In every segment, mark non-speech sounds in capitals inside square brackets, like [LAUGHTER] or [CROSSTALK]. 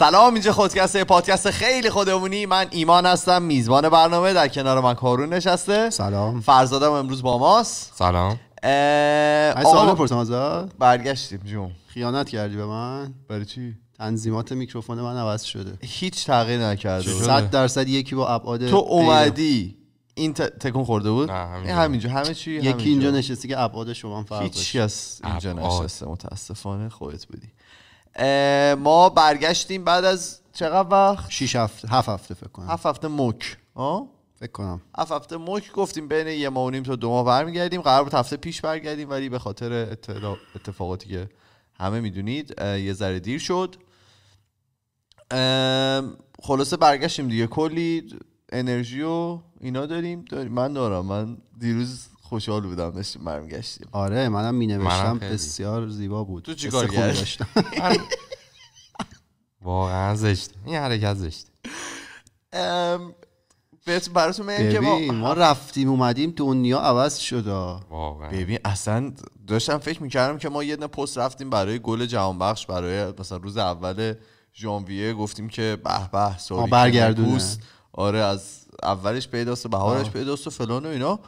سلام اینجا خودکسته پادکست خیلی خودمونی من ایمان هستم میزبان برنامه در کنار من کارون نشسته سلام فرزادم امروز با ماست سلام آقا بپرسم ازا برگشتیم جون خیانت کردی به من برای چی تنظیمات میکروفون من عوض شده هیچ تغییر نکرده صد درصد یکی با ابعاد تو اومدی این تکون خورده بود همینجا همینجا همه چی یکی اینجا نشستی که ابعاد شما فرق هیچ کس اینجا نشسته متاسفانه خودت بودی ما برگشتیم بعد از چقدر وقت 6 هفته هفت هفته فکر کنم هفت هفته مک فکر کنم هفت هفته مک گفتیم بین یه ماه و نیم تا دو ماه برمیگردیم قرار بود هفته پیش برگردیم ولی به خاطر اتفاقاتی که همه میدونید یه ذره دیر شد خلاصه برگشتیم دیگه کلی انرژی و اینا داریم, داریم. من دارم من دیروز خوشحال بودم داشتیم برمیگشتیم آره منم می نوشتم بسیار زیبا بود تو چیکار کردی [LAUGHS] واقعا زشت این حرکت زشت بهت براتون میگم که ما رفتیم اومدیم دنیا عوض شد ببین اصلا داشتم فکر میکردم که ما یه نه پست رفتیم برای گل جهان بخش برای مثلا روز اول ژانویه گفتیم که به به سوری برگردونه آره از اولش پیداست بهارش پیداست و فلان و اینا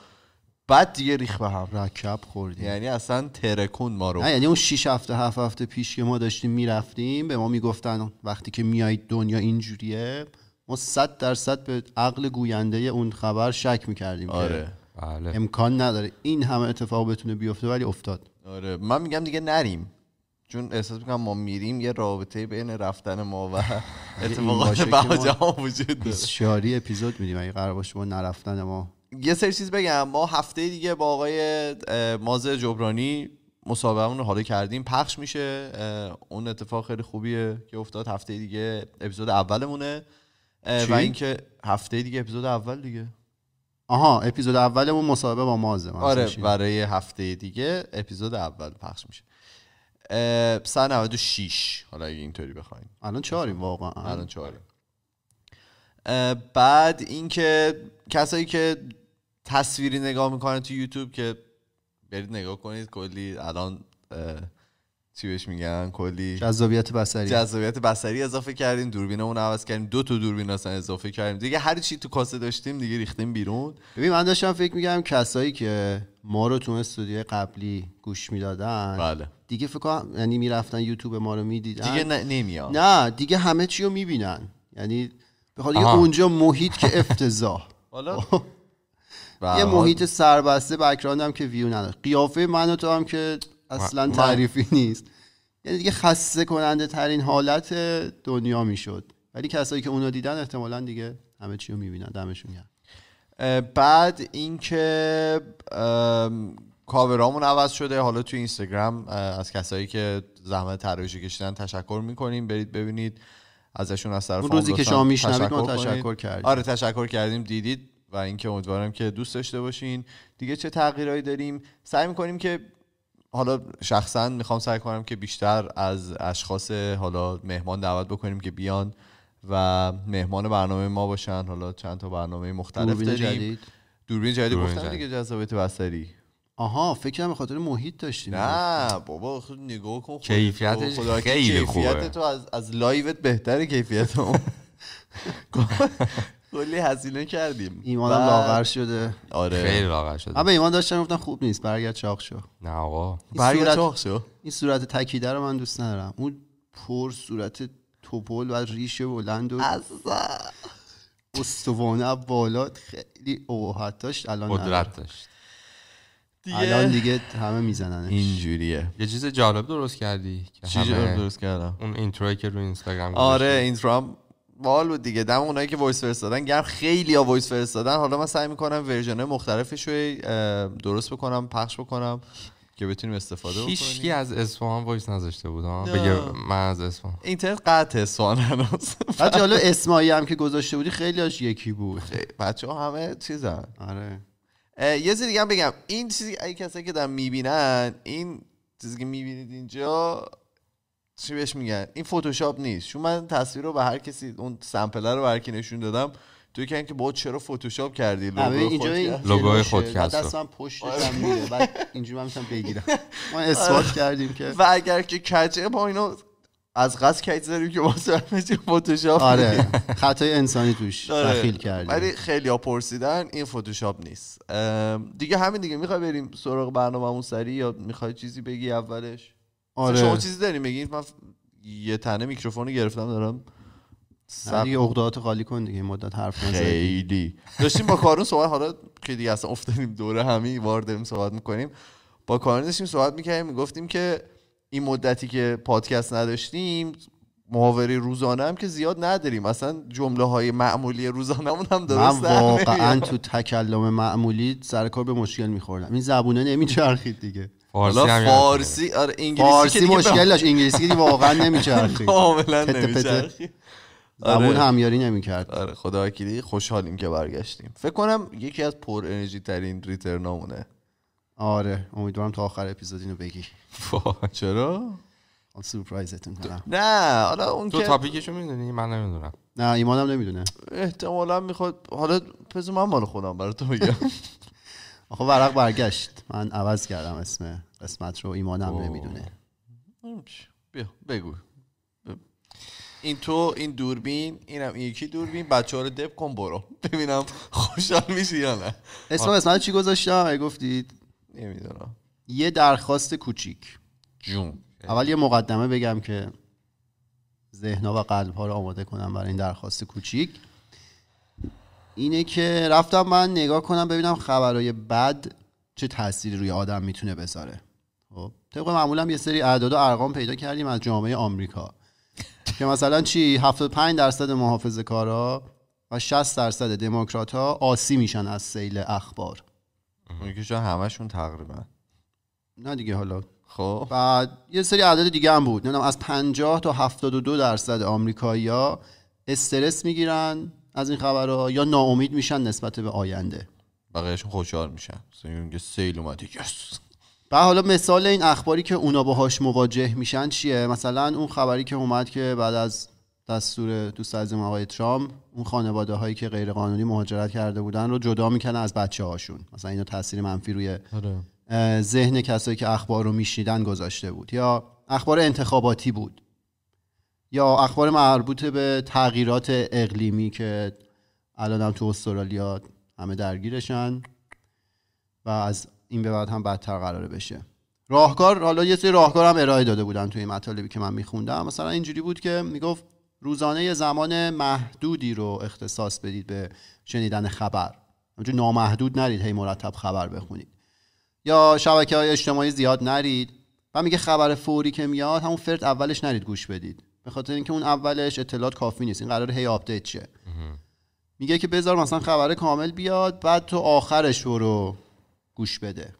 بعد دیگه ریخ به هم رکب خوردیم یعنی اصلا ترکون ما رو نه یعنی اون 6 هفته 7 هفته پیش که ما داشتیم میرفتیم به ما میگفتن وقتی که میایید دنیا اینجوریه ما در صد به عقل گوینده اون خبر شک میکردیم آره. بله. امکان نداره این همه اتفاق بتونه بیفته ولی افتاد آره من میگم دیگه نریم چون احساس میکنم ما میریم یه رابطه بین رفتن ما و [LAUGHS] اتفاقات ها وجود داره 24 اپیزود میدیم اگه قرار باشه ما نرفتن ما یه سری چیز بگم ما هفته دیگه با آقای مازه جبرانی مسابقه رو حالا کردیم پخش میشه اون اتفاق خیلی خوبیه که افتاد هفته دیگه اپیزود اولمونه و اینکه هفته دیگه اپیزود اول دیگه آها اپیزود اولمون مسابقه با مازه آره برای هفته دیگه اپیزود اول پخش میشه 96 حالا اگه اینطوری بخواین الان چهاریم واقعا الان چهاریم بعد اینکه کسایی که تصویری نگاه میکنه تو یوتیوب که برید نگاه کنید کلی الان چی بهش میگن کلی جذابیت بصری جذابیت بصری اضافه کردیم دوربینمون عوض کردیم دو تا دوربین اصلا اضافه کردیم دیگه هر چی تو کاسه داشتیم دیگه ریختیم بیرون ببین من داشتم فکر میگم کسایی که ما رو تو استودیو قبلی گوش میدادن بله دیگه فکر کنم یعنی میرفتن یوتیوب ما رو میدیدن دیگه نمیاد نه دیگه همه چی رو میبینن یعنی بخاطر اونجا محیط که افتضاح حالا [LAUGHS] یه محیط سربسته بکراند هم که ویو نداره قیافه من تو هم که اصلا تعریفی نیست یعنی دیگه خسته کننده ترین حالت دنیا میشد ولی کسایی که اونو دیدن احتمالا دیگه همه چی رو میبینن دمشون گرم بعد اینکه کاورامون عوض شده حالا تو اینستاگرام از کسایی که زحمت طراحی کشیدن تشکر میکنیم برید ببینید ازشون از طرف روزی که شما میشنوید تشکر کردیم آره تشکر کردیم دیدید و اینکه امیدوارم که دوست داشته باشین دیگه چه تغییرهایی داریم سعی میکنیم که حالا شخصا میخوام سعی کنم که بیشتر از اشخاص حالا مهمان دعوت بکنیم که بیان و مهمان برنامه ما باشن حالا چند تا برنامه مختلف دوربین داریم جدید. دوربین جدید دوربین جدید دیگه جذابیت بسری آها فکر به خاطر محیط داشتیم نه بابا خود خب نگاه کن کیفیت خیلی خوبه کیفیت تو از از لایوت بهتره کیفیت [LAUGHS] [LAUGHS] [LAUGHS] کلی هزینه کردیم ایمان هم لاغر شده آره خیلی لاغر شده اما ایمان داشتن گفتن خوب نیست برگرد چاق شو نه آقا برگرد چاق شو این صورت تکیده رو من دوست ندارم اون پر صورت توپل و ریشه بلند و استوانه بالات خیلی اوهات داشت الان قدرت داشت دیگه الان دیگه همه میزننش اینجوریه یه چیز جالب درست کردی چی جالب درست کردم اون اینترو که رو اینستاگرام آره اینترام بال بود دیگه دم اونایی که وایس فرستادن گرم خیلی ها وایس فرستادن حالا من سعی میکنم ورژن مختلفش رو درست بکنم پخش بکنم که بتونیم استفاده بکنیم هیچ از اصفهان وایس نذاشته بود بگه من از اصفهان اینترنت قطع اصفهان هنوز بعد حالا اسمایی هم که گذاشته بودی خیلی هاش یکی بود بچه ها همه چیزا آره یه چیز دیگه هم بگم این چیزی که کسایی که دارن میبینن این چیزی که میبینید اینجا چی بهش میگن این فتوشاپ نیست چون من تصویر رو به هر کسی اون سامپل رو به نشون دادم توی که که با چرا فتوشاپ کردی لوگو خود کرد دست من پشتش هم بعد اینجوری من میتونم بگیرم ما اثبات آره. کردیم که و اگر که کچه با اینو از قصد کیت زدی که واسه فتوشاپ آره خطای انسانی توش آره. دخیل کردیم ولی خیلی ها پرسیدن این فتوشاپ نیست دیگه همین دیگه میخوای بریم سراغ برنامه‌مون سری یا میخوای چیزی بگی اولش آره. شما چیزی داریم بگید من یه تنه میکروفون گرفتم دارم سب... دیگه اقدارات خالی کن دیگه مدت حرف نزدیم خیلی داشتیم با کارون صحبت حالا که دیگه اصلا افتادیم دوره همی بار داریم صحبت میکنیم با کارون داشتیم صحبت میکنیم گفتیم که این مدتی که پادکست نداشتیم محاوره روزانه هم که زیاد نداریم اصلا جمله های معمولی روزانه هم درست من واقعا تو تکلم معمولی سرکار به مشکل میخوردم این زبونه نمیچرخید دیگه فارسی حالا فارسی آره انگلیسی فارسی مشکل داشت انگلیسی که واقعا نمیچرخید کاملا نمیچرخید آره. همیاری نمیکرد آره خدا وکیلی خوشحالیم که برگشتیم فکر کنم یکی از پر انرژی ترین ریترنامونه آره امیدوارم تا آخر اپیزود اینو بگی چرا آن سورپرایزتون کنم نه حالا اون تو که... تاپیکشو میدونی من نمیدونم نه ایمانم نمیدونه احتمالا میخواد حالا پس من مال خودم برای تو بگم آخه ورق برگشت من عوض کردم اسم قسمت رو ایمانم نمیدونه بیا بگو این تو این دوربین اینم این یکی دوربین بچه ها رو دب کن برو [LAUGHS] ببینم خوشحال میشی یا نه اسم قسمت چی گذاشتم گفتید نمیدونم یه درخواست کوچیک جون اول یه مقدمه بگم که ذهنها و قلبها رو آماده کنم برای این درخواست کوچیک اینه که رفتم من نگاه کنم ببینم خبرهای بد چه تاثیری روی آدم میتونه بذاره خب، طبق معمولا یه سری اعداد و ارقام پیدا کردیم از جامعه آمریکا [LAUGHS] که مثلا چی 75 درصد محافظه کارا و 60 درصد دموکرات ها آسی میشن از سیل اخبار میگه همشون تقریبا نه دیگه حالا خب بعد یه سری اعداد دیگه هم بود نمیدونم از 50 تا 72 درصد آمریکایی‌ها استرس میگیرن از این خبرها یا ناامید میشن نسبت به آینده بقیهشون خوشحال میشن یه سیل اومده یس و حالا مثال این اخباری که اونا باهاش مواجه میشن چیه مثلا اون خبری که اومد که بعد از دستور دوست از آقای ترامپ اون خانواده هایی که غیرقانونی مهاجرت کرده بودن رو جدا میکنن از بچه هاشون مثلا اینو تاثیر منفی روی آره. ذهن کسایی که اخبار رو میشنیدن گذاشته بود یا اخبار انتخاباتی بود یا اخبار مربوط به تغییرات اقلیمی که الان هم تو استرالیا همه درگیرشن و از این به بعد هم بدتر قراره بشه راهکار حالا یه سری راهکار هم ارائه داده بودن توی مطالبی که من میخوندم مثلا اینجوری بود که میگفت روزانه زمان محدودی رو اختصاص بدید به شنیدن خبر همچون نامحدود نرید هی مرتب خبر بخونید یا شبکه های اجتماعی زیاد نرید و میگه خبر فوری که میاد همون فرد اولش نرید گوش بدید به خاطر اینکه اون اولش اطلاعات کافی نیست این قرار هی آپدیت شه میگه که بذار مثلا خبر کامل بیاد بعد تو آخرش رو گوش بده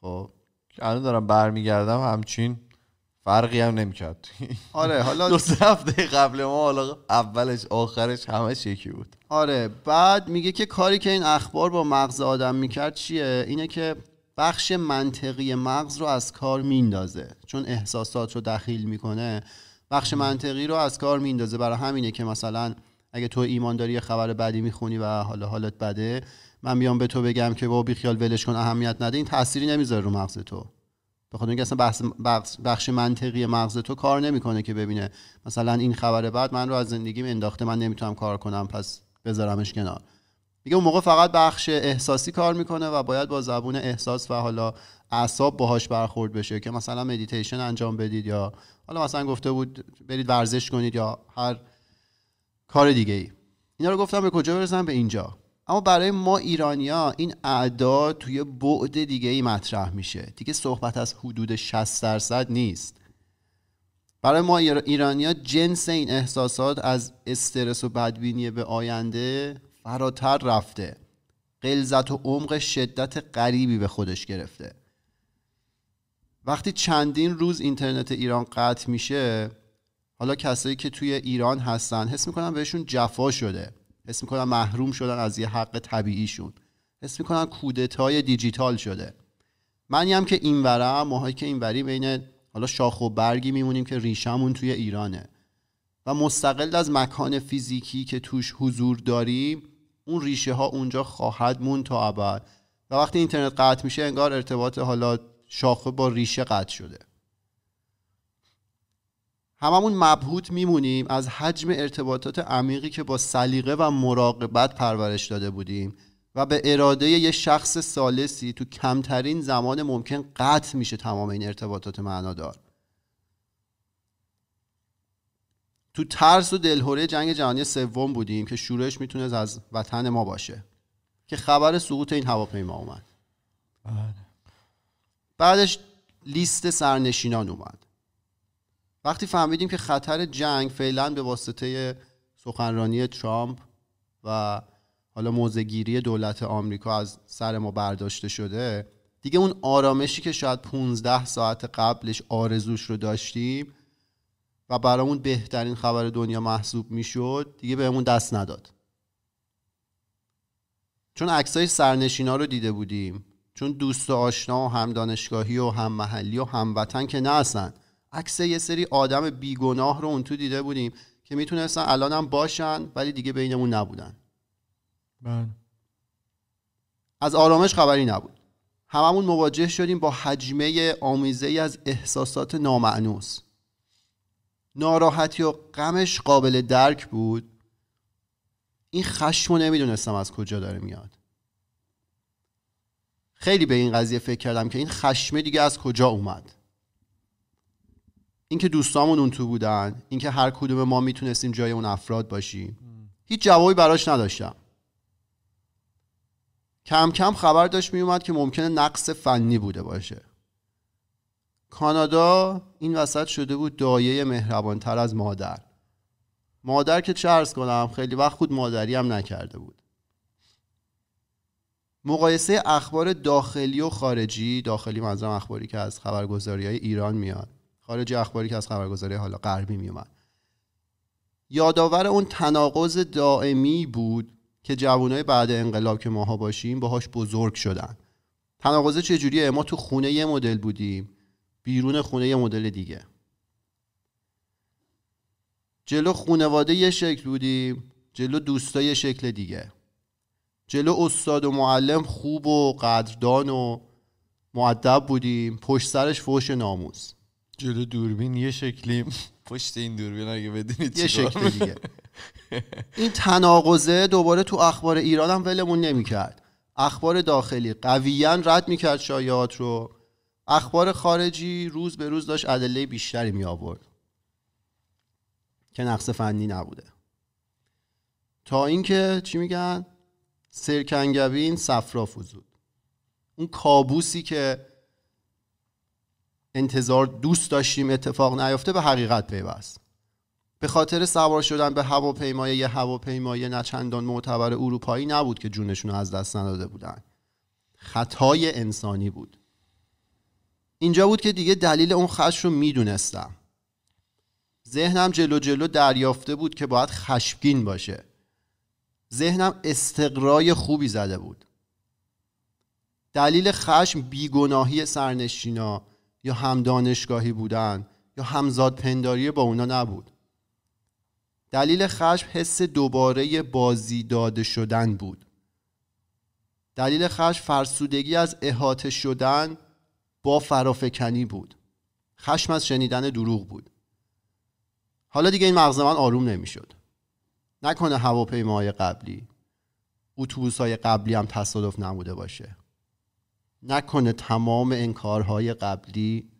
خب الان دارم برمیگردم همچین فرقی هم نمیکرد [LAUGHS] آره حالا دو هفته قبل ما حالا اولش آخرش همه یکی بود آره بعد میگه که کاری که این اخبار با مغز آدم میکرد چیه اینه که بخش منطقی مغز رو از کار میندازه چون احساسات رو دخیل میکنه بخش منطقی رو از کار میندازه برای همینه که مثلا اگه تو ایمان داری یه خبر بعدی میخونی و حالا حالت بده من بیام به تو بگم که با بیخیال ولش کن اهمیت نده این تأثیری نمیذاره رو مغز تو بخاطر اینکه اصلا بخش, بخش منطقی مغز تو کار نمیکنه که ببینه مثلا این خبر بعد من رو از زندگیم انداخته من نمیتونم کار کنم پس بذارمش کنار میگه اون موقع فقط بخش احساسی کار میکنه و باید با زبون احساس و حالا اعصاب باهاش برخورد بشه که مثلا مدیتیشن انجام بدید یا حالا مثلا گفته بود برید ورزش کنید یا هر کار دیگه ای اینا رو گفتم به کجا برسم به اینجا اما برای ما ایرانیا این اعداد توی بعد دیگه ای مطرح میشه دیگه صحبت از حدود 60 درصد نیست برای ما ایرانیا جنس این احساسات از استرس و بدبینی به آینده فراتر رفته قلزت و عمق شدت غریبی به خودش گرفته وقتی چندین روز اینترنت ایران قطع میشه حالا کسایی که توی ایران هستن حس میکنن بهشون جفا شده حس میکنن محروم شدن از یه حق طبیعیشون حس میکنن کودتای دیجیتال شده منی هم که اینورم ماهایی که اینوری بین حالا شاخ و برگی میمونیم که ریشمون توی ایرانه و مستقل از مکان فیزیکی که توش حضور داریم اون ریشه ها اونجا خواهد مون تا ابد و وقتی اینترنت قطع میشه انگار ارتباط حالا شاخه با ریشه قطع شده هممون مبهوت میمونیم از حجم ارتباطات عمیقی که با سلیقه و مراقبت پرورش داده بودیم و به اراده یه شخص سالسی تو کمترین زمان ممکن قطع میشه تمام این ارتباطات معنادار تو ترس و دلهوره جنگ جهانی سوم بودیم که شروعش میتونست از وطن ما باشه که خبر سقوط این هواپیما اومد بعدش لیست سرنشینان اومد وقتی فهمیدیم که خطر جنگ فعلا به واسطه سخنرانی ترامپ و حالا موزگیری دولت آمریکا از سر ما برداشته شده دیگه اون آرامشی که شاید 15 ساعت قبلش آرزوش رو داشتیم و برامون بهترین خبر دنیا محسوب میشد دیگه بهمون دست نداد چون عکسای سرنشینا رو دیده بودیم چون دوست و آشنا و هم دانشگاهی و هم محلی و هم وطن که نه عکس یه سری آدم بیگناه رو اون تو دیده بودیم که میتونستن الان هم باشن ولی دیگه بینمون نبودن من. بله. از آرامش خبری نبود هممون مواجه شدیم با حجمه آمیزه ای از احساسات نامعنوس ناراحتی و غمش قابل درک بود این خشم رو نمیدونستم از کجا داره میاد خیلی به این قضیه فکر کردم که این خشمه دیگه از کجا اومد اینکه دوستامون اون تو بودن اینکه هر کدوم ما میتونستیم جای اون افراد باشیم هیچ جوابی براش نداشتم کم کم خبر داشت اومد که ممکنه نقص فنی بوده باشه کانادا این وسط شده بود دایه مهربانتر از مادر مادر که چه کنم خیلی وقت خود مادری هم نکرده بود مقایسه اخبار داخلی و خارجی داخلی منظورم اخباری که از خبرگزاری های ایران میاد خارجی اخباری که از خبرگزاری حالا غربی میومد یادآور اون تناقض دائمی بود که جوانای بعد انقلاب که ماها باشیم باهاش بزرگ شدن تناقضه چجوریه ما تو خونه یه مدل بودیم بیرون خونه یه مدل دیگه جلو خونواده یه شکل بودیم جلو دوستا یه شکل دیگه جلو استاد و معلم خوب و قدردان و معدب بودیم پشت سرش فوش ناموز جلو دوربین یه شکلی پشت این دوربین اگه بدونید یه شکل دیگه این تناقضه دوباره تو اخبار ایران هم ولمون نمیکرد اخبار داخلی قویا رد میکرد شایعات رو اخبار خارجی روز به روز داشت ادله بیشتری می آورد که نقص فنی نبوده تا اینکه چی میگن سرکنگبین صفرا فوزود اون کابوسی که انتظار دوست داشتیم اتفاق نیافته به حقیقت پیوست به خاطر سوار شدن به هواپیمای یه هواپیمای نه معتبر اروپایی نبود که جونشون از دست نداده بودن خطای انسانی بود اینجا بود که دیگه دلیل اون خش رو میدونستم ذهنم جلو جلو دریافته بود که باید خشمگین باشه ذهنم استقرای خوبی زده بود دلیل خشم بیگناهی سرنشینا یا همدانشگاهی بودن یا همزاد پنداری با اونا نبود دلیل خشم حس دوباره بازی داده شدن بود دلیل خشم فرسودگی از احاطه شدن با فرافکنی بود خشم از شنیدن دروغ بود حالا دیگه این مغز من آروم نمیشد نکنه هواپیماهای قبلی اتوبوس های قبلی هم تصادف نموده باشه نکنه تمام انکارهای قبلی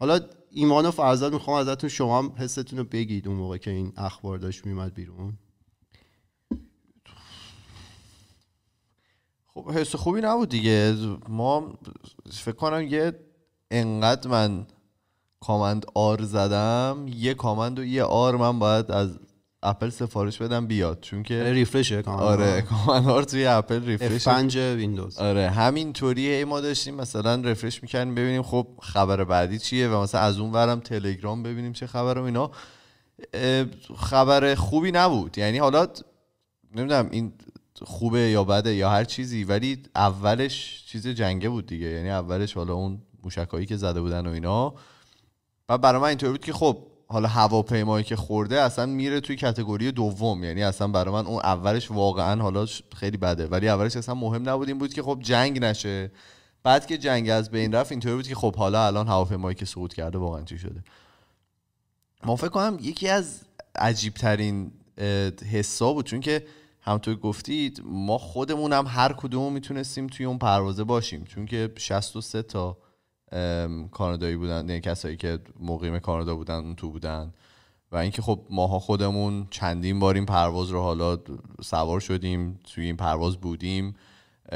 حالا ایمان و فرزاد میخوام ازتون شما هم حستون رو بگید اون موقع که این اخبار داشت میمد بیرون خب حس خوبی نبود دیگه ما فکر کنم یه انقدر من کامند آر زدم یه کامند و یه آر من باید از اپل سفارش بدم بیاد چون که یعنی ریفرشه کامند آره کامند آر توی اپل ریفرش پنج ویندوز آره ای ما داشتیم مثلا ریفرش میکنیم ببینیم خب خبر بعدی چیه و مثلا از اون ورم تلگرام ببینیم چه خبر اینا خبر خوبی نبود یعنی حالا نمیدونم این خوبه یا بده یا هر چیزی ولی اولش چیز جنگه بود دیگه یعنی اولش حالا اون موشکایی که زده بودن و اینا و برای من اینطور بود که خب حالا هواپیمایی که خورده اصلا میره توی کتگوری دوم یعنی اصلا برای من اون اولش واقعا حالا خیلی بده ولی اولش اصلا مهم نبود این بود که خب جنگ نشه بعد که جنگ از بین رفت اینطور بود که خب حالا الان هواپیمایی که سقوط کرده واقعا چی شده ما فکر کنم یکی از عجیب ترین حساب بود چون که همطور گفتید ما خودمون هم هر کدوم میتونستیم توی اون پروازه باشیم چون که 63 تا کانادایی بودن یعنی کسایی که مقیم کانادا بودن اون تو بودن و اینکه خب ماها خودمون چندین بار این پرواز رو حالا سوار شدیم توی این پرواز بودیم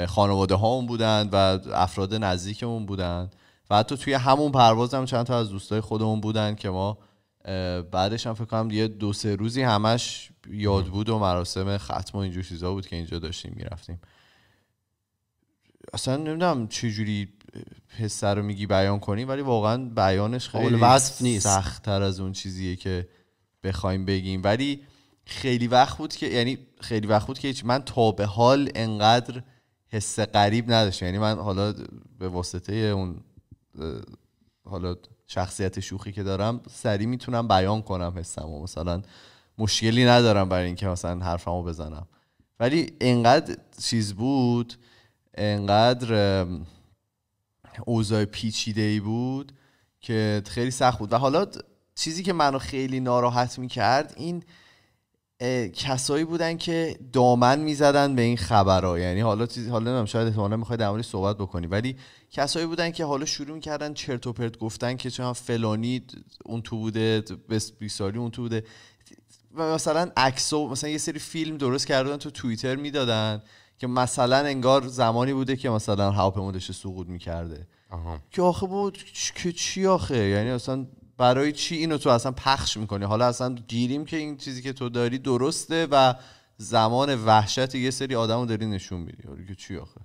خانواده هامون بودن و افراد نزدیکمون بودن و حتی توی همون پرواز هم چند تا از دوستای خودمون بودن که ما بعدش هم فکر کنم یه دو سه روزی همش یاد بود و مراسم ختم و اینجور چیزا بود که اینجا داشتیم میرفتیم اصلا نمیدونم چجوری پسر رو میگی بیان کنی ولی واقعا بیانش خیلی وصف نیست سختتر از اون چیزیه که بخوایم بگیم ولی خیلی وقت بود که یعنی خیلی وقت بود که من تا به حال انقدر حس قریب نداشتم یعنی من حالا به واسطه اون حالا شخصیت شوخی که دارم سری میتونم بیان کنم حسم و مثلا مشکلی ندارم برای اینکه مثلا حرفمو بزنم ولی انقدر چیز بود انقدر اوضاع پیچیده ای بود که خیلی سخت بود و حالا چیزی که منو خیلی ناراحت میکرد این کسایی بودن که دامن میزدن به این خبرها یعنی حالا چیزی حالا نمیدونم شاید احتمالاً میخوای در صحبت بکنی ولی کسایی بودن که حالا شروع میکردن چرت و پرت گفتن که چون فلانی اون تو بوده بیساری اون تو بوده و مثلا عکسو مثلا یه سری فیلم درست کردن تو توییتر میدادن که مثلا انگار زمانی بوده که مثلا هواپیما داشته سقوط میکرده که آخه بود که چی آخه یعنی اصلا برای چی اینو تو اصلا پخش میکنی حالا اصلا گیریم که این چیزی که تو داری درسته و زمان وحشت یه سری آدم رو داری نشون میدی حالا که چی آخه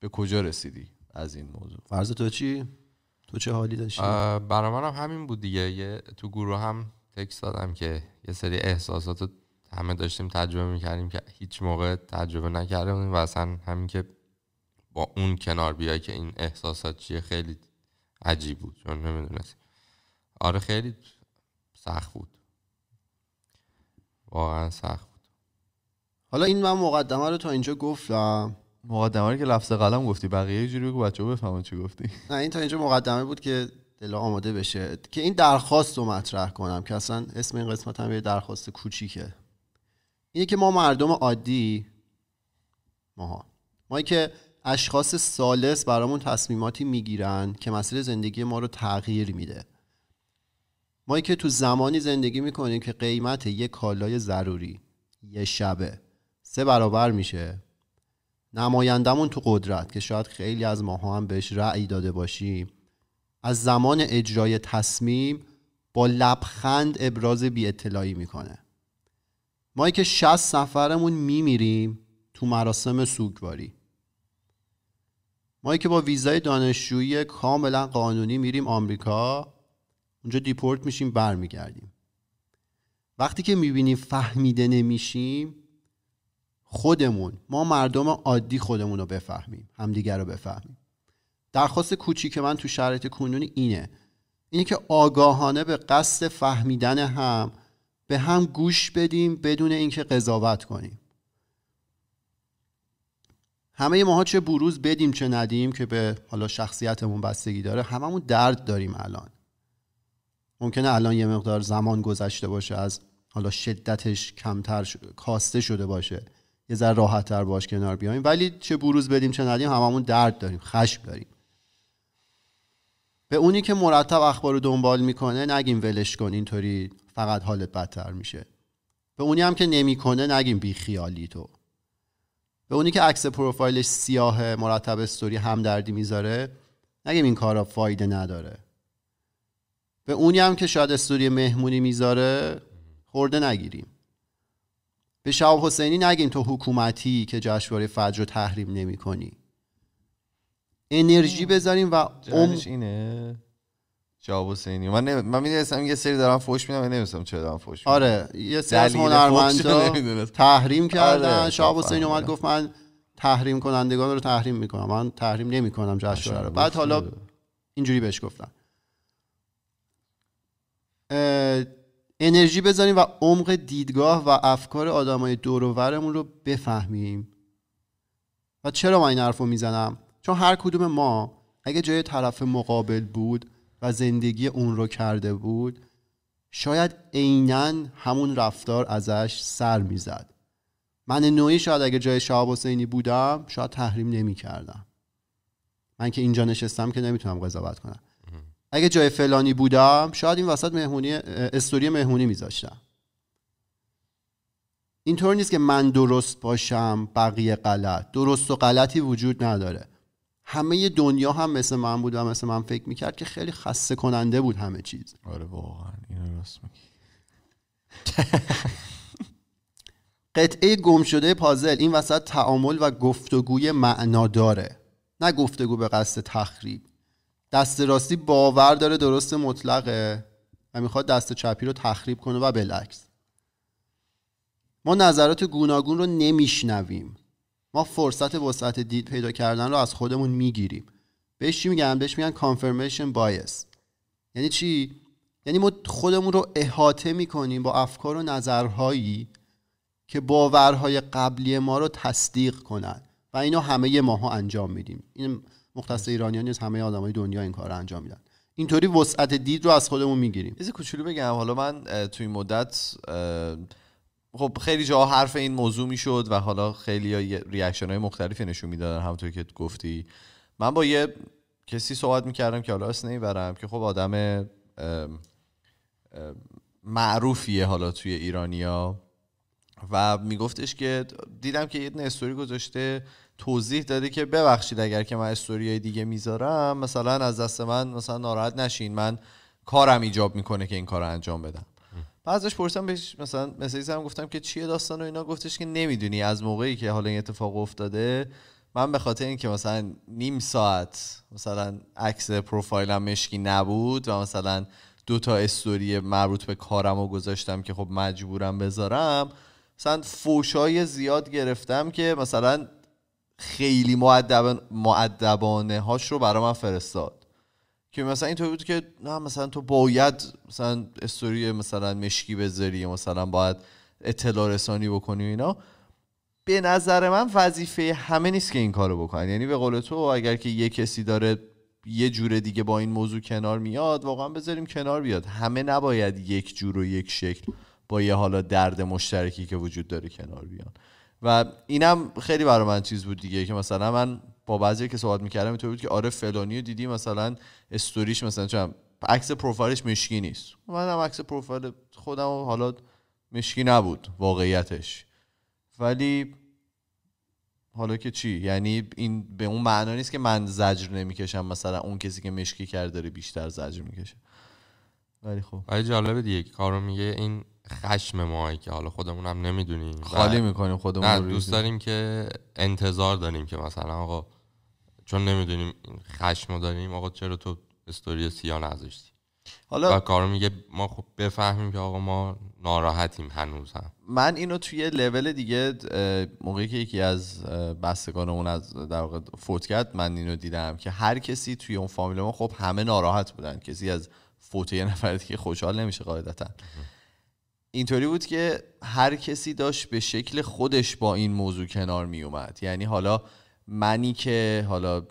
به کجا رسیدی از این موضوع فرض تو چی تو چه حالی داشتی برای هم همین بود دیگه یه تو گروه هم تکست دادم که یه سری احساسات همه داشتیم تجربه میکردیم که هیچ موقع تجربه نکردیم بودیم و اصلا همین که با اون کنار بیای که این احساسات چیه خیلی عجیب بود چون نمیدونستیم آره خیلی سخت بود واقعا سخت بود حالا این من مقدمه رو تا اینجا گفتم مقدمه رو که لفظ قلم گفتی بقیه جوری بگو بچه‌ها بفهمون چی گفتی نه این تا اینجا مقدمه بود که دل آماده بشه که این درخواست رو مطرح کنم که اصلا اسم این قسمت هم یه درخواست کوچیکه اینه که ما مردم عادی ماها ما که اشخاص سالس برامون تصمیماتی میگیرن که مسیر زندگی ما رو تغییر میده ما که تو زمانی زندگی میکنیم که قیمت یه کالای ضروری یه شبه سه برابر میشه نمایندمون تو قدرت که شاید خیلی از ماها هم بهش رأی داده باشیم از زمان اجرای تصمیم با لبخند ابراز بی اطلاعی میکنه ما که 60 سفرمون میمیریم تو مراسم سوگواری ما که با ویزای دانشجویی کاملا قانونی میریم آمریکا اونجا دیپورت میشیم برمیگردیم وقتی که میبینیم فهمیده نمیشیم خودمون ما مردم عادی خودمون رو بفهمیم همدیگر رو بفهمیم درخواست کوچیک من تو شرایط کنونی اینه اینه که آگاهانه به قصد فهمیدن هم به هم گوش بدیم بدون اینکه قضاوت کنیم همه ماها چه بروز بدیم چه ندیم که به حالا شخصیتمون بستگی داره هممون درد داریم الان ممکنه الان یه مقدار زمان گذشته باشه از حالا شدتش کمتر شده، کاسته شده باشه یه ذره راحتتر باش کنار بیایم ولی چه بروز بدیم چه ندیم هممون درد داریم خشم داریم به اونی که مرتب اخبار رو دنبال میکنه نگیم ولش کن اینطوری فقط حالت بدتر میشه به اونی هم که نمیکنه نگیم بیخیالی تو به اونی که عکس پروفایلش سیاه مرتب استوری همدردی میذاره نگیم این کارا فایده نداره به اونی هم که شاید استوری مهمونی میذاره خورده نگیریم به شعب حسینی نگیم تو حکومتی که جشنواره فجر رو تحریم نمیکنی. انرژی بذاریم و ام... اینه جواب حسینی من نمی... من یه سری دارم فوش میدم و نمیدونستم چرا دارم فوش میدم آره یه سری از هنرمندا تحریم آره، کردن آره. حسین اومد گفت من تحریم کنندگان رو تحریم میکنم من تحریم نمیکنم جشن رو بعد حالا اینجوری بهش گفتم انرژی بذاریم و عمق دیدگاه و افکار آدمای دور و رو بفهمیم و چرا من این حرف رو میزنم چون هر کدوم ما اگه جای طرف مقابل بود و زندگی اون رو کرده بود شاید عینا همون رفتار ازش سر میزد من نوعی شاید اگه جای شهاب حسینی بودم شاید تحریم نمیکردم من که اینجا نشستم که نمیتونم قضاوت کنم اگه جای فلانی بودم شاید این وسط مهمونی استوری مهمونی میذاشتم اینطور نیست که من درست باشم بقیه غلط درست و غلطی وجود نداره همه دنیا هم مثل من بود و مثل من فکر میکرد که خیلی خسته کننده بود همه چیز آره واقعا اینو راست [LAUGHS] قطعه گم شده پازل این وسط تعامل و گفتگوی معنا داره نه گفتگو به قصد تخریب دست راستی باور داره درست مطلقه و میخواد دست چپی رو تخریب کنه و بالعکس ما نظرات گوناگون رو نمیشنویم ما فرصت وسعت دید پیدا کردن رو از خودمون میگیریم بهش چی میگن بهش میگن کانفرمیشن بایس یعنی چی یعنی ما خودمون رو احاطه میکنیم با افکار و نظرهایی که باورهای قبلی ما رو تصدیق کنن و اینا همه ماها انجام میدیم این مختص ایرانیان نیست همه آدمای دنیا این کار رو انجام میدن اینطوری وسعت دید رو از خودمون میگیریم یه کوچولو بگم حالا من توی مدت خب خیلی جا حرف این موضوع میشد و حالا خیلی ریاکشن های مختلفی نشون میدادن همونطور که گفتی من با یه کسی صحبت میکردم که حالا اسم نمیبرم که خب آدم معروفیه حالا توی ایرانیا و میگفتش که دیدم که یه استوری گذاشته توضیح داده که ببخشید اگر که من های دیگه میذارم مثلا از دست من مثلا ناراحت نشین من کارم ایجاب میکنه که این کار رو انجام بدم ازش پرسیدم بهش مثلا مسیج هم گفتم که چیه داستان و اینا گفتش که نمیدونی از موقعی که حالا این اتفاق افتاده من به خاطر اینکه مثلا نیم ساعت مثلا عکس پروفایلم مشکی نبود و مثلا دو تا استوری مربوط به کارم رو گذاشتم که خب مجبورم بذارم مثلا فوشای زیاد گرفتم که مثلا خیلی معدبانه هاش رو برا من فرستاد که مثلا اینطور بود که نه مثلا تو باید مثلا استوری مثلا مشکی بذاری مثلا باید اطلاع رسانی بکنی و اینا به نظر من وظیفه همه نیست که این کارو بکنن یعنی به قول تو اگر که یه کسی داره یه جور دیگه با این موضوع کنار میاد واقعا بذاریم کنار بیاد همه نباید یک جور و یک شکل با یه حالا درد مشترکی که وجود داره کنار بیان و اینم خیلی برای من چیز بود دیگه که مثلا من با بعضی که صحبت میکردم اینطور بود که آره فلانی رو دیدی مثلا استوریش مثلا چم عکس پروفایلش مشکی نیست من هم عکس پروفایل خودم حالا مشکی نبود واقعیتش ولی حالا که چی یعنی این به اون معنا نیست که من زجر نمیکشم مثلا اون کسی که مشکی کرده داره بیشتر زجر میکشه ولی خب ولی جالبه دیگه کارو میگه این خشم ماهایی که حالا خودمون هم نمیدونیم خالی میکنیم خودمون نه دوست داریم که انتظار داریم که مثلا آقا چون نمیدونیم خشم داریم آقا چرا تو استوری سیاه نذاشتی حالا و کارو میگه ما خب بفهمیم که آقا ما ناراحتیم هنوز هم من اینو توی لول دیگه موقعی که یکی از اون از در واقع فوت کرد من اینو دیدم که هر کسی توی اون فامیل ما خب همه ناراحت بودن کسی از فوت یه نفر که خوشحال نمیشه قاعدتا اینطوری بود که هر کسی داشت به شکل خودش با این موضوع کنار می یعنی حالا منی که حالا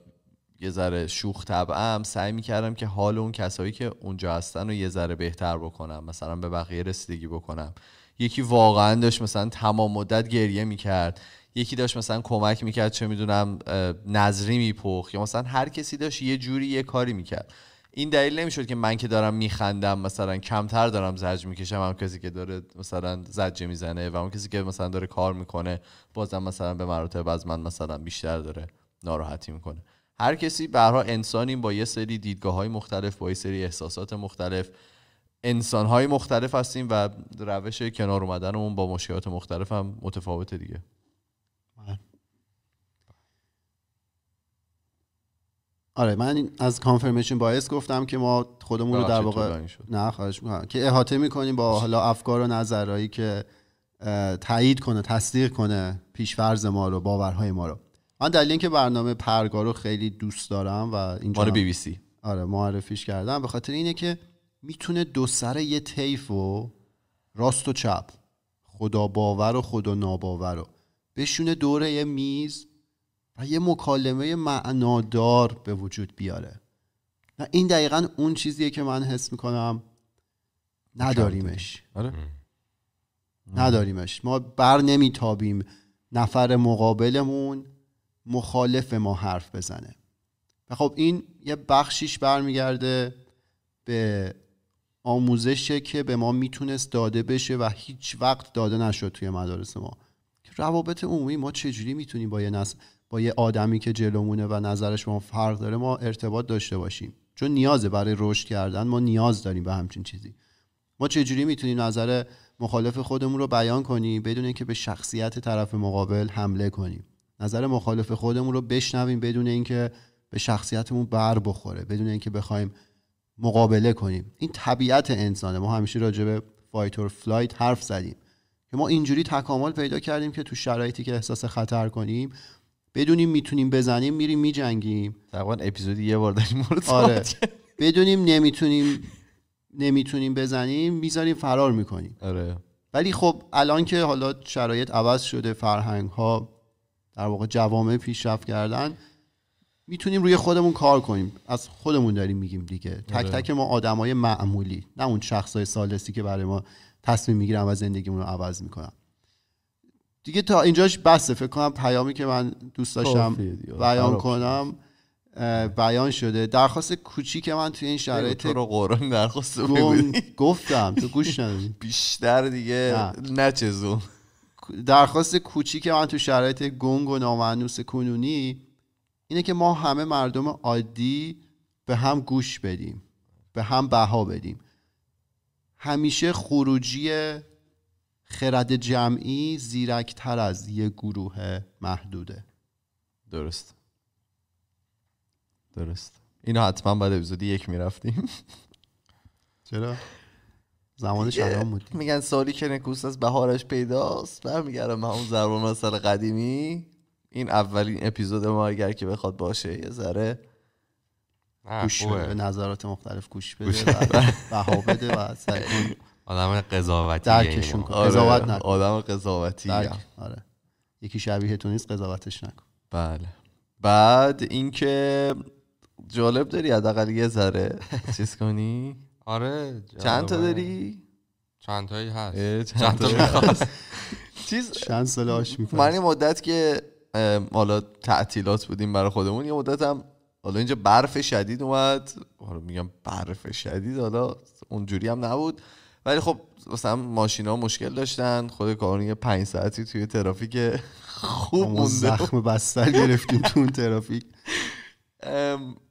یه ذره شوخ طبعم سعی میکردم که حال اون کسایی که اونجا هستن رو یه ذره بهتر بکنم مثلا به بقیه رسیدگی بکنم یکی واقعا داشت مثلا تمام مدت گریه میکرد یکی داشت مثلا کمک میکرد چه میدونم نظری میپخ یا مثلا هر کسی داشت یه جوری یه کاری میکرد این دلیل نمیشد که من که دارم میخندم مثلا کمتر دارم زج میکشم هم کسی که داره مثلا زجه میزنه و اون کسی که مثلا داره کار میکنه بازم مثلا به مراتب از من مثلا بیشتر داره ناراحتی میکنه هر کسی برها انسانیم با یه سری دیدگاه های مختلف با یه سری احساسات مختلف انسان های مختلف هستیم و روش کنار اومدنمون با مشکلات مختلف هم متفاوته دیگه آره من از کانفرمیشن بایس گفتم که ما خودمون رو در واقع نه خواهش میکنم که احاطه میکنیم با حالا افکار و نظرهایی که تایید کنه تصدیق کنه پیشفرز ما رو باورهای ما رو من دلیل اینکه برنامه پرگارو رو خیلی دوست دارم و اینجا آره بی بی سی آره معرفیش کردم به خاطر اینه که میتونه دو سر یه طیف و راست و چپ خدا باور و خدا ناباور رو بشونه دوره یه میز و یه مکالمه معنادار به وجود بیاره و این دقیقا اون چیزیه که من حس میکنم نداریمش آره. نداریمش ما بر نمیتابیم نفر مقابلمون مخالف ما حرف بزنه و خب این یه بخشیش برمیگرده به آموزشه که به ما میتونست داده بشه و هیچ وقت داده نشد توی مدارس ما روابط عمومی ما چجوری میتونیم با یه نسل با یه آدمی که جلومونه و نظرش ما فرق داره ما ارتباط داشته باشیم چون نیازه برای رشد کردن ما نیاز داریم به همچین چیزی ما چجوری میتونیم نظر مخالف خودمون رو بیان کنیم بدون اینکه به شخصیت طرف مقابل حمله کنیم نظر مخالف خودمون رو بشنویم بدون اینکه به شخصیتمون بر بخوره بدون اینکه بخوایم مقابله کنیم این طبیعت انسانه ما همیشه راجع به فایت اور فلایت حرف زدیم که ما اینجوری تکامل پیدا کردیم که تو شرایطی که احساس خطر کنیم بدونیم میتونیم بزنیم میریم میجنگیم واقع اپیزودی یه بار داریم مورد آره. بدونیم نمیتونیم نمیتونیم بزنیم میذاریم فرار میکنیم آره. ولی خب الان که حالا شرایط عوض شده فرهنگ ها در واقع جوامع پیشرفت کردن میتونیم روی خودمون کار کنیم از خودمون داریم میگیم دیگه آره. تک تک ما آدمای معمولی نه اون شخصای سالسی که برای ما تصمیم میگیرن و زندگیمون رو عوض میکنن دیگه تا اینجاش بسته فکر کنم پیامی که من دوست خب، داشتم بیان کنم بیان شده درخواست کوچیک من توی این شرایط رو قرآن درخواست گفتم تو گوش [LAUGHS] ندادی بیشتر دیگه نچزون درخواست که من تو شرایط گنگ و نامعنوس کنونی اینه که ما همه مردم عادی به هم گوش بدیم به هم بها بدیم همیشه خروجی خرد جمعی زیرکتر از یه گروه محدوده درست درست اینو حتما بعد اپیزود یک میرفتیم چرا زمانش الان بود میگن سالی که نکوست از بهارش پیداست برمیگردم به همون زربان مثل قدیمی این اولین اپیزود ما اگر که بخواد باشه یه ذره به نظرات مختلف گوش بده و بله. بها بده و آدم قضاوتی درکشون یعنی آره. قضاوت نکن آدم قضاوتی آره یکی شبیه تو نیست قضاوتش نکن بله بعد اینکه جالب داری حداقل یه ذره چیز کنی آره چند تا داری چند تایی هست چند تا میخواست چیز چند آش من یه مدت که حالا تعطیلات بودیم برای خودمون یه مدت هم حالا اینجا برف شدید اومد حالا میگم برف شدید حالا اونجوری هم نبود ولی خب مثلا ماشینا مشکل داشتن خود کارون 5 ساعتی توی ترافیک خوب مونده زخم بستر گرفتیم تو اون ترافیک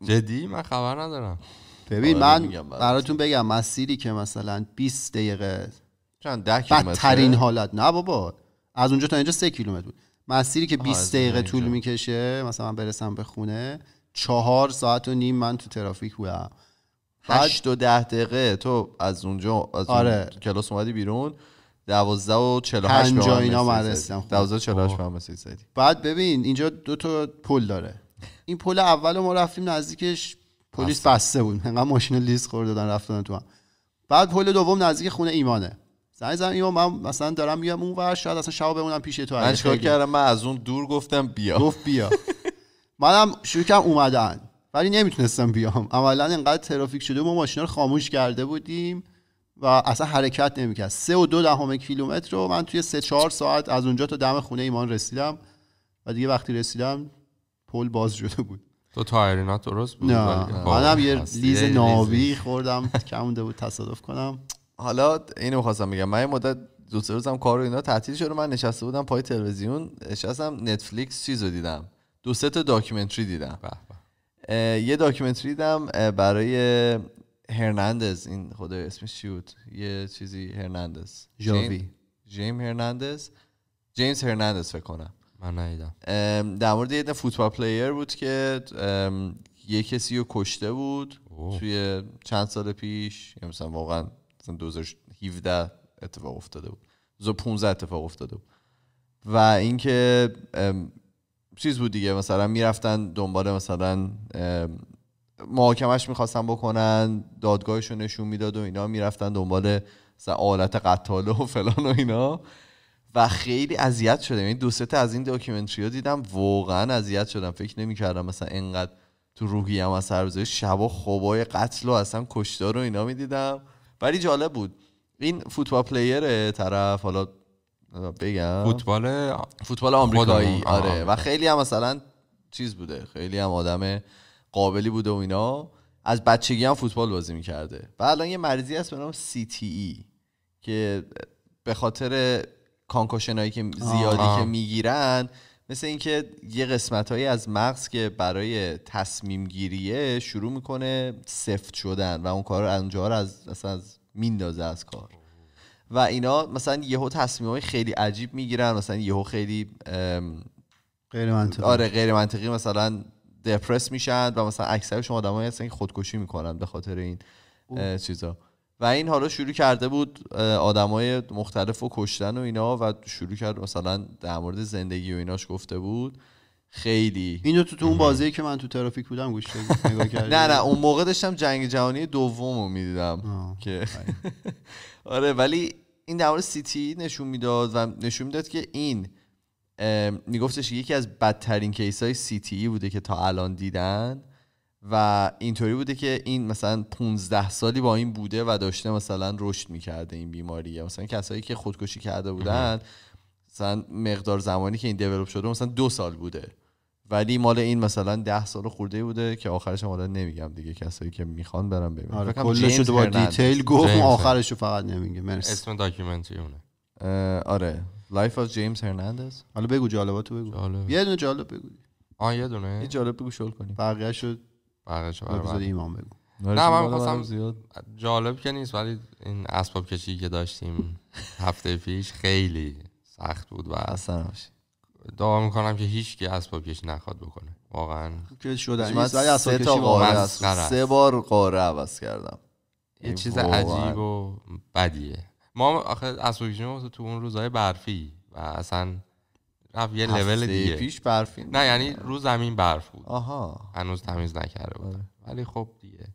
جدی من خبر ندارم ببین آره، من براتون بگم مسیری که مثلا 20 دقیقه چند ده کیلومتر بدترین حالت نه بابا از اونجا تا اینجا 3 کیلومتر بود مسیری که 20 دقیقه طول میکشه مثلا من برسم به خونه چهار ساعت و نیم من تو ترافیک بودم هشت و ده دقیقه تو از اونجا از اون آره. کلاس اومدی بیرون دوازده و چلاهش به اینا خب. بعد ببین اینجا دو تا پل داره این پل اول ما رفتیم نزدیکش پلیس بسته بود انقدر ماشین لیز خورده دادن رفتن تو هم. بعد پل دوم نزدیک خونه ایمانه زنگ زن ایمان من مثلا دارم میام اون ور شاید اصلا شب بمونم پیش تو من کردم من از اون دور گفتم بیا گفت بیا منم شروع کردم اومدن ولی نمیتونستم بیام اولا انقدر ترافیک شده ما ماشینا رو خاموش کرده بودیم و اصلا حرکت نمیکرد سه و دو دهم کیلومتر رو من توی سه چهار ساعت از اونجا تا دم خونه ایمان رسیدم و دیگه وقتی رسیدم پل باز شده بود تو تایرینات درست بود نه خب. منم یه لیز ناوی خوردم کمونده بود تصادف کنم حالا اینو خواستم بگم من مدت دو سه روزم کارو اینا تعطیل شد من نشسته بودم پای تلویزیون نشستم نتفلیکس چیزو دیدم دو سه تا داکیومنتری دیدم بله. یه داکیومنتری دم برای هرناندز این خود اسمش چی بود یه چیزی هرناندز جاوی جیم هرناندز جیمز هرناندز فکر کنم من ندیدم در مورد یه فوتبال پلیر بود که یه کسی رو کشته بود توی چند سال پیش مثلا واقعا 2017 اتفاق افتاده بود 2015 اتفاق افتاده بود و اینکه چیز بود دیگه مثلا میرفتن دنبال مثلا محاکمش میخواستن بکنن دادگاهش رو نشون میداد و اینا میرفتن دنبال آلت قتاله و فلان و اینا و خیلی اذیت شده یعنی دو از این داکیومنتری ها دیدم واقعا اذیت شدم فکر نمیکردم مثلا اینقدر تو روحی هم از هر شبا خوبای قتل و اصلا کشتار رو اینا میدیدم ولی جالب بود این فوتبال پلیر طرف حالا بگم فوتبال فوتبال آمریکایی آره. آره و خیلی هم مثلا چیز بوده خیلی هم آدم قابلی بوده و اینا از بچگی هم فوتبال بازی میکرده و الان یه مرضی هست به نام ای e که به خاطر کانکشنایی که زیادی که میگیرن مثل اینکه یه قسمت هایی از مغز که برای تصمیم گیریه شروع میکنه سفت شدن و اون کار رو از اونجا از میندازه از کار و اینا مثلا یهو تصمیم های خیلی عجیب میگیرن مثلا یهو خیلی غیر منطقی آره غیر منطقی مثلا دپرس میشن و مثلا اکثر شما آدمایی هستن که خودکشی میکنن به خاطر این چیزها چیزا و این حالا شروع کرده بود آدمای مختلف و کشتن و اینا و شروع کرد مثلا در مورد زندگی و ایناش گفته بود خیلی اینو تو تو اون بازی که من تو ترافیک بودم گوش کردم نه نه اون موقع داشتم جنگ جهانی دومو میدیدم که [LAUGHS] آره ولی این در سیتی نشون میداد و نشون میداد که این میگفتش یکی از بدترین کیس های سیتی بوده که تا الان دیدن و اینطوری بوده که این مثلا 15 سالی با این بوده و داشته مثلا رشد میکرده این بیماری مثلا کسایی که خودکشی کرده بودن مثلا مقدار زمانی که این دیولپ شده مثلا دو سال بوده ولی مال این مثلا ده سال خورده بوده که آخرش هم حالا نمیگم دیگه کسایی که میخوان برم ببینن آره کلش با دیتیل گفت آخرش فقط نمیگه مرسی اسم داکیومنتری اونه آره لایف از جیمز هرناندز حالا بگو جالباتو بگو جالب. یه دونه جالب بگو آه یه دونه یه جالب بگو شل کنی. بقیه شد بقیه شد ایمان بگو نه من خواستم زیاد جالب که نیست ولی این اسباب کشی که داشتیم [LAUGHS] هفته پیش خیلی سخت بود و اصلا دعا میکنم که هیچ کی اسباب کشی نخواد بکنه واقعا که شده سه تا سه بار قاره عوض کردم یه چیز عجیب و بدیه ما آخه اسباب تو اون روزهای برفی و اصلا رفت یه لول دیگه پیش برفی نه, یعنی رو زمین برف بود آها هنوز تمیز نکرده بود آره. ولی خب دیگه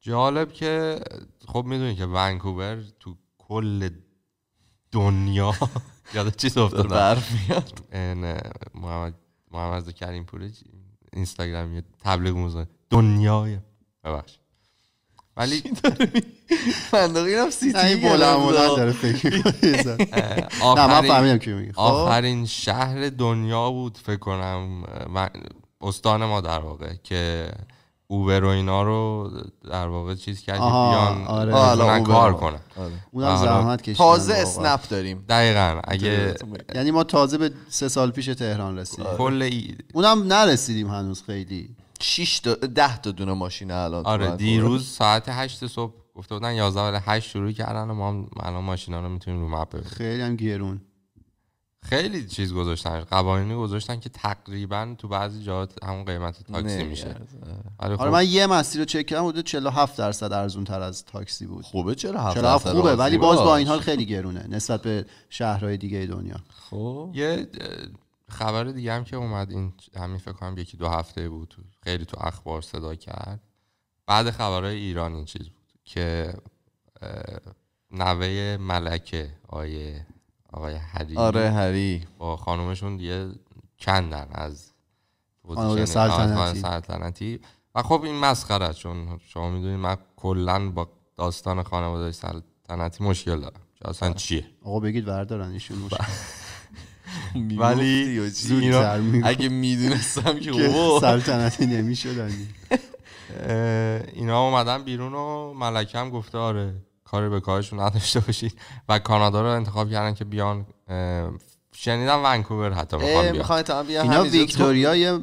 جالب که خب میدونی که ونکوور تو کل دنیا [LAUGHS] یاد چیز افتادم برمیاد محمد محمد کریم پوری اینستاگرام یه تبلیغ موزه دنیای ببخش ولی فندقی هم سی تی و داره فکر [LAUGHS] آخرین خب. آخرین شهر دنیا بود فکر کنم استان ما در واقع که اوبر و اینا رو در واقع چیز کردی بیان آره. آره. کار کنن آره. اونم زحمت کشید تازه اسنپ داریم دقیقا اگه یعنی ما تازه به سه سال پیش تهران رسیدیم آره. کل ای... اونم نرسیدیم هنوز خیلی 6 تا 10 تا دونه ماشین الان آره دیروز ساعت 8 صبح گفته بودن 11 8 شروع کردن و ما الان ماشینا رو میتونیم رو مپ خیلی هم گرون خیلی چیز گذاشتن قوانینی گذاشتن که تقریبا تو بعضی جاها همون قیمت تاکسی میشه آره, آره، من یه مسیر رو چک کردم حدود 47 درصد ارزون تر از تاکسی بود خوبه 47 خوبه ولی باز با این حال خیلی گرونه نسبت به شهرهای دیگه دنیا خب یه خبر دیگه هم که اومد این همین فکر کنم یکی دو هفته بود خیلی تو اخبار صدا کرد بعد خبرهای ایران این چیز بود که نوه ملکه آیه آقای هری آره هری با خانومشون دیگه کندن از آره، سلطنتی. و خب این مسخره چون شما میدونید من کلا با داستان خانواده سلطنتی مشکل دارم که اصلا آره. چیه آقا بگید بردارن ایشون مشکل [LAUGHS] ولی اگه میدونستم که [LAUGHS] سلطنتی نمیشدن [LAUGHS] اینا اومدن بیرون و ملکه هم گفته آره کاری به کارشون نداشته باشید و کانادا رو انتخاب کردن که بیان شنیدم ونکوور حتی میخوان بیان اینا ویکتوریا یه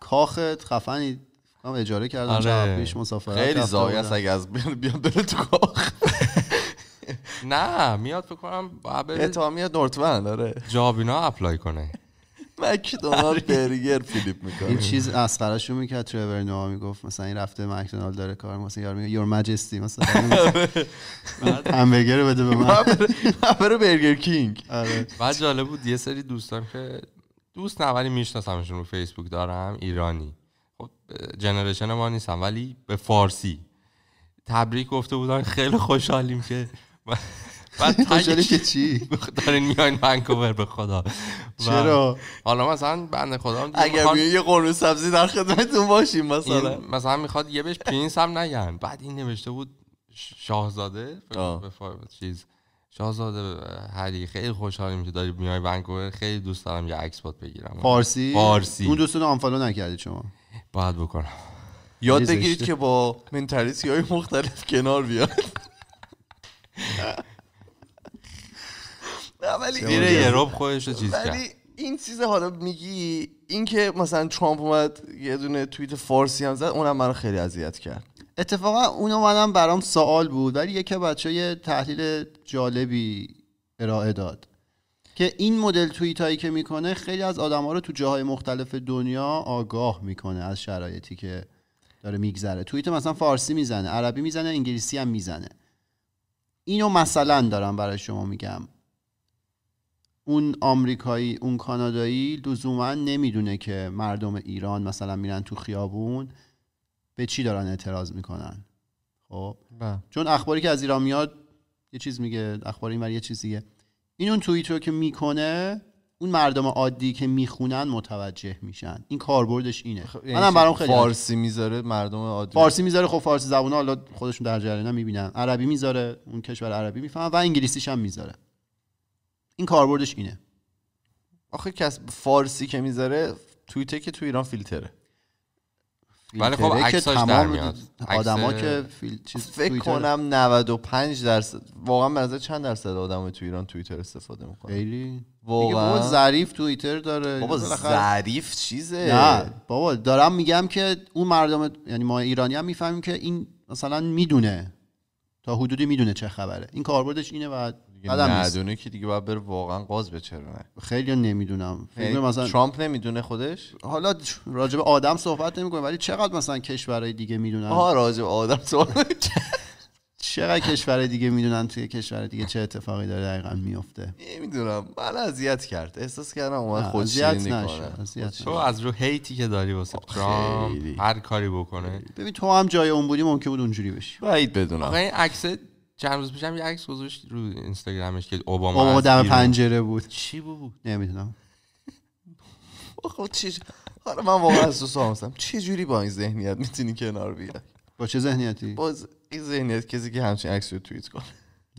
کاخ خفنی هم اجاره کردن آره. پیش مسافرت خیلی زایی است اگه از بیان بیان بره تو کاخ [LAUGHS] نه میاد فکر کنم میاد نورتون آره جابینا اپلای کنه مکدونالد آره. برگر فیلیپ میکنه این چیز مسخرهشو میکرد ترور نوامی میگفت مثلا این رفته مکدونالد داره کار مثلا یار میگه یور ماجستی مثلا [LAUGHS] همبرگر بده به من برو برگر کینگ آره. بعد جالب بود یه سری دوستان که دوست نه ولی میشناسمشون رو فیسبوک دارم ایرانی خب جنریشن ما نیستم ولی به فارسی تبریک گفته بودن خیلی خوشحالیم که بعد [LAUGHS] که چی [LAUGHS] دارین میاین ونکوور به خدا چرا حالا مثلا بنده خدا اگر یه قرمه سبزی در خدمتتون باشیم مثلا مثلا میخواد یه بهش پرینس هم نگن بعد این نوشته بود شاهزاده چیز شاهزاده هری خیلی خوشحالیم که داری میای ونکوور خیلی دوست دارم یه عکس بات بگیرم فارسی فارسی اون دوستون آنفالو نکردید شما باید بکنم یاد بگیرید که با منتالیتی های مختلف کنار بیاد [LAUGHS] ولی یه ولی این چیز حالا میگی اینکه مثلا ترامپ اومد یه دونه توییت فارسی هم زد اونم منو خیلی اذیت کرد اتفاقا اونو منم برام سوال بود ولی یکی بچه یه تحلیل جالبی ارائه داد که این مدل توییت هایی که میکنه خیلی از ها رو تو جاهای مختلف دنیا آگاه میکنه از شرایطی که داره میگذره توییت مثلا فارسی میزنه عربی میزنه انگلیسی هم میزنه اینو مثلا دارم برای شما میگم اون آمریکایی اون کانادایی لزوما نمیدونه که مردم ایران مثلا میرن تو خیابون به چی دارن اعتراض میکنن خب بله. چون اخباری که از ایران میاد یه چیز میگه اخبار این یه چیزیه این اون توییت رو که میکنه اون مردم عادی که میخونن متوجه میشن این کاربردش اینه خب یعنی فارسی میذاره مردم عادی فارسی میذاره خب فارسی زبون حالا خودشون در جریان میبینن عربی میذاره اون کشور عربی میفهمن و انگلیسیش هم میذاره این کاربردش اینه آخه کس فارسی که میذاره توییته که تو ایران فیلتره ولی خب عکساش در میاد آدما اکس... که فیل... چیز فکر کنم 95 درصد واقعا مثلا چند درصد آدم تو ایران توییتر استفاده میکنه خیلی بابا ظریف تویتر داره بابا ظریف چیزه نه بابا دارم میگم که اون مردم یعنی ما ایرانی هم میفهمیم که این مثلا میدونه تا حدودی میدونه چه خبره این کاربردش اینه و ندونه که دیگه باید بره واقعا قاز بچرونه خیلی نمیدونم یعنی مثلا ترامپ نمیدونه خودش حالا راجب آدم صحبت نمیکنه ولی چقدر مثلا کشورهای دیگه میدونن آها راجب آدم صحبت چقدر کشور دیگه میدونن توی کشور دیگه چه اتفاقی داره دقیقا میفته نمیدونم من بله، اذیت کرد احساس کردم اومد خودشیرینی نکنه تو از رو هیتی که داری واسه ترامپ هر کاری بکنه ببین تو هم جای اون بودی ممکن بود اونجوری بشی بعید بدونم آقا این عکس چند روز پیشم یه عکس گذاشت رو اینستاگرامش که اوباما اوباما دم پنجره بود چی بود نمیدونم [LAUGHS] خب چی حالا آره من واقعا از تو چی چه جوری با این ذهنیت میتونی کنار بیای با چه ذهنیتی با این ذهنیت کسی که همچین عکس رو توییت کنه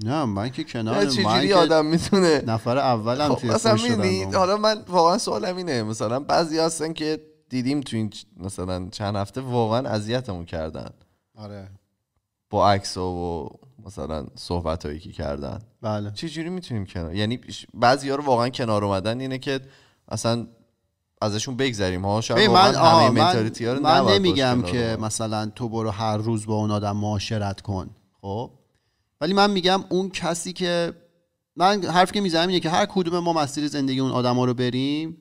نه من که کنار چه جوری آدم میتونه نفر اولم خب مثلا حالا من واقعا سوالم اینه مثلا بعضی هستن که دیدیم تو این مثلا چند هفته واقعا اذیتمون کردن آره با عکس و مثلا صحبت هایی که کردن بله چه جوری میتونیم کنار یعنی بعضی ها رو واقعا کنار اومدن اینه که اصلا ازشون بگذریم ها شاید من, من, من نمیگم که مثلا تو برو هر روز با اون آدم معاشرت کن خب ولی من میگم اون کسی که من حرف که میزنم اینه که هر کدوم ما مسیر زندگی اون ها رو بریم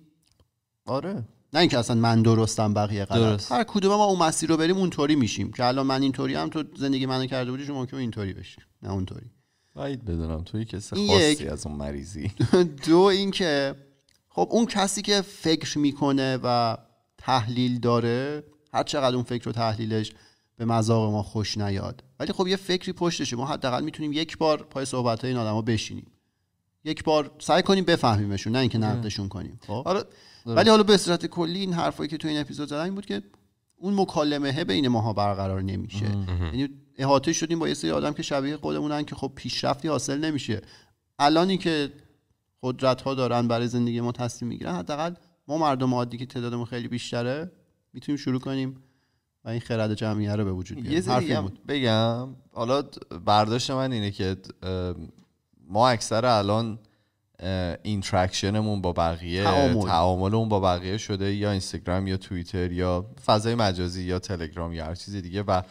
آره نه اینکه اصلا من درستم بقیه غلط هر کدوم ما اون مسیر رو بریم اونطوری میشیم که الان من اینطوری هم تو زندگی منو کرده بودی شما که اینطوری بشی نه اونطوری باید بدونم توی کسی خاصی از اون مریضی [LAUGHS] دو اینکه خب اون کسی که فکر میکنه و تحلیل داره هر چقدر اون فکر و تحلیلش به مذاق ما خوش نیاد ولی خب یه فکری پشتشه ما حداقل میتونیم یک بار پای صحبت های این آدما بشینیم یک بار سعی کنیم بفهمیمشون نه اینکه نقدشون کنیم خب آره، ولی حالا به صورت کلی این حرفایی که تو این اپیزود زدن این بود که اون مکالمه بین ماها برقرار نمیشه یعنی احاطه شدیم با یه سری آدم که شبیه خودمونن که خب پیشرفتی حاصل نمیشه الانی که قدرت ها دارن برای زندگی ما تصمیم میگیرن حداقل ما مردم عادی که تعدادمون خیلی بیشتره میتونیم شروع کنیم و این خرد جمعیه رو به وجود بیاریم یه بود. بگم حالا برداشت من اینه که ما اکثر الان اینتراکشنمون با بقیه تعامل. تعاملمون با بقیه شده یا اینستاگرام یا توییتر یا فضای مجازی یا تلگرام یا هر چیز دیگه و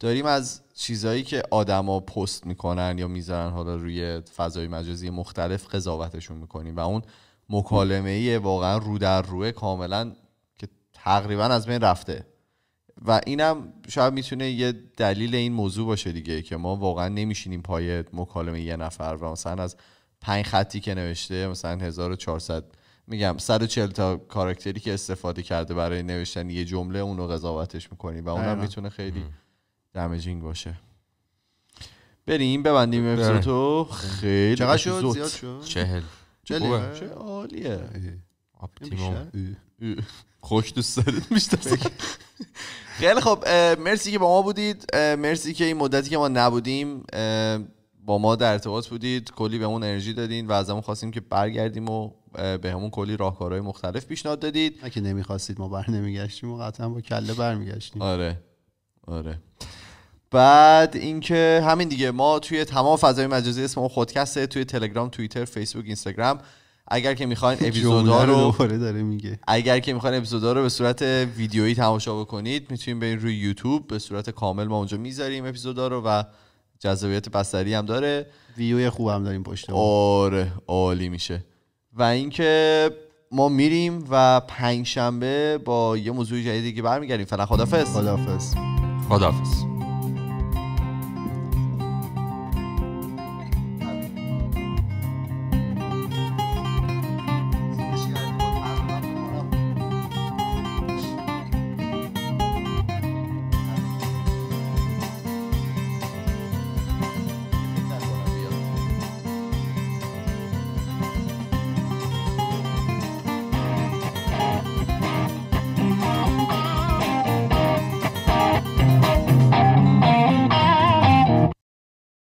داریم از چیزهایی که آدما پست میکنن یا میذارن حالا روی فضای مجازی مختلف قضاوتشون میکنیم و اون مکالمه ای واقعا رو در روه کاملا که تقریبا از بین رفته و اینم شاید میتونه یه دلیل این موضوع باشه دیگه که ما واقعا نمیشینیم پای مکالمه یه نفر و مثلا از پنج خطی که نوشته مثلا 1400 میگم 140 تا کارکتری که استفاده کرده برای نوشتن یه جمله اونو قضاوتش میکنی و اونم آره. میتونه خیلی دمجینگ باشه بریم ببندیم تو خیلی چقدر شد زیاد شد چهل چهل چه عالیه اپتیموم خوش دوست دارید [LAUGHS] بیشتر خیلی خب مرسی که با ما بودید مرسی که این مدتی که ما نبودیم با ما در ارتباط بودید کلی به اون انرژی دادین و از خواستیم که برگردیم و به همون کلی راهکارهای مختلف پیشنهاد دادید اگه نمیخواستید ما بر نمیگشتیم و قطعا با کله برمیگشتیم آره آره بعد اینکه همین دیگه ما توی تمام فضای مجازی اسم اون خودکسته توی تلگرام توییتر فیسبوک اینستاگرام اگر که میخواین [LAUGHS] اپیزودا رو داره میگه اگر که میخواین اپیزودا رو به صورت ویدیویی تماشا بکنید میتونید برید روی یوتیوب به صورت کامل ما اونجا میذاریم اپیزودا رو و جذابیت بستری هم داره ویو خوب هم داریم پشت آره عالی میشه و اینکه ما میریم و پنج شنبه با یه موضوع جدیدی که برمیگردیم فعلا خدافظ خدافظ خدافظ